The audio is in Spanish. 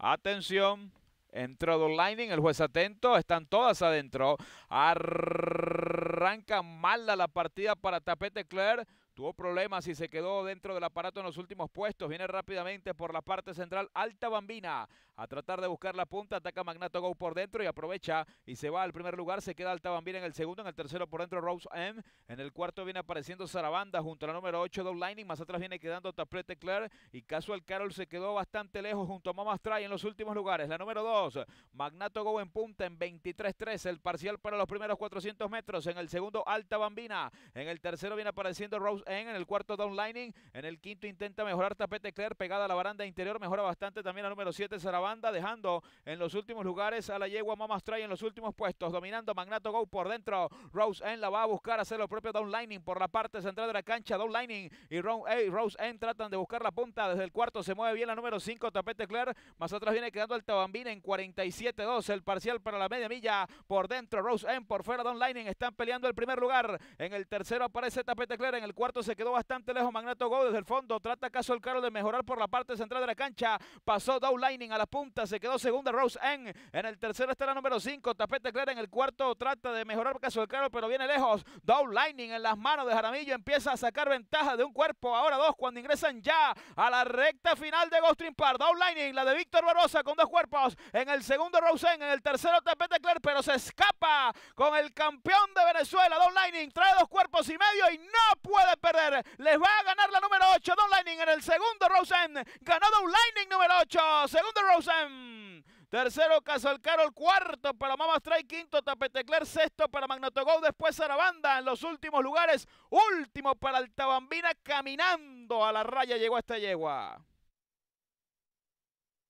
Atención. entró Lightning, el juez atento, están todas adentro. Arranca mala la partida para Tapete Claire. Tuvo problemas y se quedó dentro del aparato en los últimos puestos. Viene rápidamente por la parte central. Alta Bambina a tratar de buscar la punta. Ataca Magnato Go por dentro y aprovecha y se va al primer lugar. Se queda Alta Bambina en el segundo. En el tercero por dentro Rose M. En el cuarto viene apareciendo Sarabanda junto a la número 8 Double Lining. Más atrás viene quedando Taprete Claire. Y Casual Carol se quedó bastante lejos junto a Mama en los últimos lugares. La número 2 Magnato Go en punta en 23-3. El parcial para los primeros 400 metros. En el segundo Alta Bambina. En el tercero viene apareciendo Rose en, el cuarto downlining, en el quinto intenta mejorar Tapete Claire, pegada a la baranda interior, mejora bastante también la número 7 Sarabanda, dejando en los últimos lugares a la yegua Mamas Tray en los últimos puestos, dominando Magnato Go por dentro, Rose en la va a buscar hacer lo propio downlining por la parte central de la cancha, downlining y eh, Rose N tratan de buscar la punta, desde el cuarto se mueve bien la número 5 Tapete Claire, más atrás viene quedando el Tabambina en 47-2, el parcial para la media milla, por dentro Rose en por fuera downlining, están peleando el primer lugar, en el tercero aparece Tapete Claire, en el cuarto se quedó bastante lejos Magneto Go desde el fondo. Trata caso el carro de mejorar por la parte central de la cancha. Pasó Lining a la punta. Se quedó segunda Rose en En el tercero está la número 5. Tapete Clara en el cuarto. Trata de mejorar caso el carro, pero viene lejos. Lining en las manos de Jaramillo. Empieza a sacar ventaja de un cuerpo. Ahora dos cuando ingresan ya a la recta final de Ghost down Lining, la de Víctor Barbosa con dos cuerpos. En el segundo Rose en En el tercero Tapete Clara, pero se escapa con el campeón de Venezuela. Lining trae dos cuerpos y medio y no puede perder. Les va a ganar la número 8, Don Lightning en el segundo Rosen. Ganó Don Lightning número 8, segundo Rosen. Tercero, Casal el Cuarto para Mama Strike, Quinto, Tapetecler. Sexto para Magnatogou. Después, banda. en los últimos lugares. Último para Altabambina. Caminando a la raya llegó esta yegua.